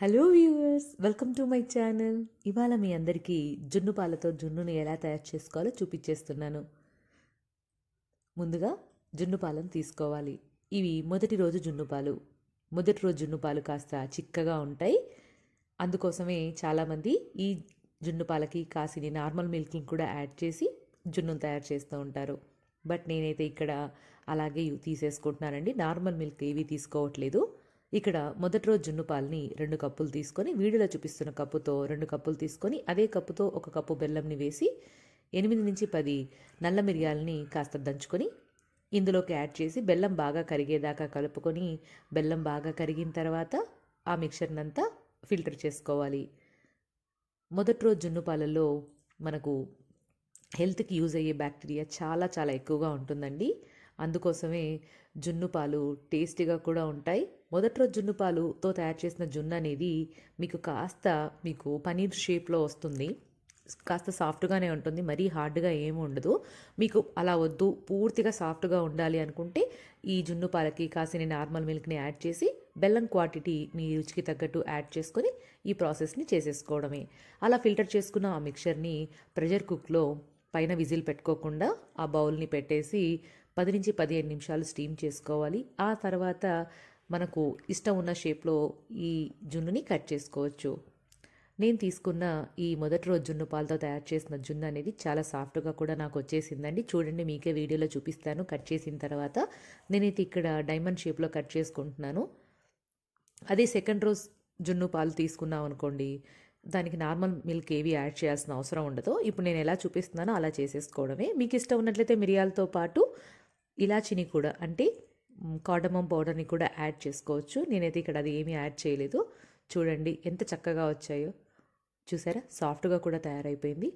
hello viewers welcome to my channel ఇవాళ మీ అందరికీ జున్ను పాలతో జున్నును ఎలా తయారు చేసుకోవాలో చూపించేస్తున్నాను ముందుగా జున్ను పాలను తీసుకోవాలి ఇవి మొదటి రోజు జున్ను పాలు మొదటి రోజు జున్ను పాలు కాస్త చిక్కగా ఉంటాయి అందుకోసమే చాలామంది ఈ జున్ను పాలకి కాసిని నార్మల్ మిల్క్ని కూడా యాడ్ చేసి జున్నును తయారు చేస్తూ ఉంటారు బట్ నేనైతే ఇక్కడ అలాగే తీసేసుకుంటున్నానండి నార్మల్ మిల్క్ ఏవి తీసుకోవట్లేదు ఇక్కడ మొదటి రోజు జున్ను పాలని రెండు కప్పులు తీసుకొని వీడియోలో చూపిస్తున్న కప్పుతో రెండు కప్పులు తీసుకొని అదే కప్పుతో ఒక కప్పు బెల్లంని వేసి ఎనిమిది నుంచి పది నల్ల మిరియాలని కాస్త దంచుకొని ఇందులోకి యాడ్ చేసి బెల్లం బాగా కరిగేదాకా కలుపుకొని బెల్లం బాగా కరిగిన తర్వాత ఆ మిక్చర్ని అంతా ఫిల్టర్ చేసుకోవాలి మొదటి రోజు జున్ను పాలల్లో మనకు హెల్త్కి యూజ్ అయ్యే బ్యాక్టీరియా చాలా చాలా ఎక్కువగా ఉంటుందండి అందుకోసమే జున్ను పాలు టేస్టీగా కూడా ఉంటాయి మొదటి రోజు జున్ను పాలుతో తయారు చేసిన జున్ను అనేది మీకు కాస్త మీకు పనీర్ షేప్లో వస్తుంది కాస్త సాఫ్ట్గానే ఉంటుంది మరీ హార్డ్గా ఏమి ఉండదు మీకు అలా వద్దు పూర్తిగా సాఫ్ట్గా ఉండాలి అనుకుంటే ఈ జున్ను పాలకి కాసిన నార్మల్ మిల్క్ని యాడ్ చేసి బెల్లం క్వాంటిటీ మీ రుచికి తగ్గట్టు యాడ్ చేసుకొని ఈ ప్రాసెస్ని చేసేసుకోవడమే అలా ఫిల్టర్ చేసుకున్న ఆ మిక్చర్ని ప్రెషర్ కుక్లో పైన విజిల్ పెట్టుకోకుండా ఆ బౌల్ని పెట్టేసి పది నుంచి పదిహేను నిమిషాలు స్టీమ్ చేసుకోవాలి ఆ తర్వాత మనకు ఇష్టం ఉన్న షేప్లో ఈ జున్నుని కట్ చేసుకోవచ్చు నేను తీసుకున్న ఈ మొదటి రోజు జున్ను పాలతో తయారు చేసిన జున్ను అనేది చాలా సాఫ్ట్గా కూడా నాకు వచ్చేసిందండి చూడండి మీకే వీడియోలో చూపిస్తాను కట్ చేసిన తర్వాత నేనైతే ఇక్కడ డైమండ్ షేప్లో కట్ చేసుకుంటున్నాను అదే సెకండ్ రోజు జున్ను పాలు తీసుకున్నాం అనుకోండి దానికి నార్మల్ మిల్క్ ఏవి యాడ్ చేయాల్సిన అవసరం ఉండదు ఇప్పుడు నేను ఎలా చూపిస్తున్నానో అలా చేసేసుకోవడమే మీకు ఇష్టం ఉన్నట్లయితే మిరియాలతో పాటు ఇలాచిని కూడా అంటే కాడమం పౌడర్ని కూడా యాడ్ చేసుకోవచ్చు నేనైతే ఇక్కడ అది ఏమీ యాడ్ చేయలేదు చూడండి ఎంత చక్కగా వచ్చాయో చూసారా సాఫ్ట్గా కూడా తయారైపోయింది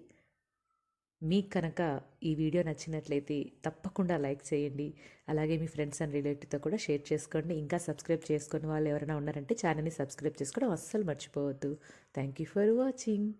మీకు కనుక ఈ వీడియో నచ్చినట్లయితే తప్పకుండా లైక్ చేయండి అలాగే మీ ఫ్రెండ్స్ అండ్ రిలేటివ్తో కూడా షేర్ చేసుకోండి ఇంకా సబ్స్క్రైబ్ చేసుకుని వాళ్ళు ఎవరైనా ఉన్నారంటే ఛానల్ని సబ్స్క్రైబ్ చేసుకోవడం అస్సలు మర్చిపోవద్దు థ్యాంక్ యూ ఫర్ వాచింగ్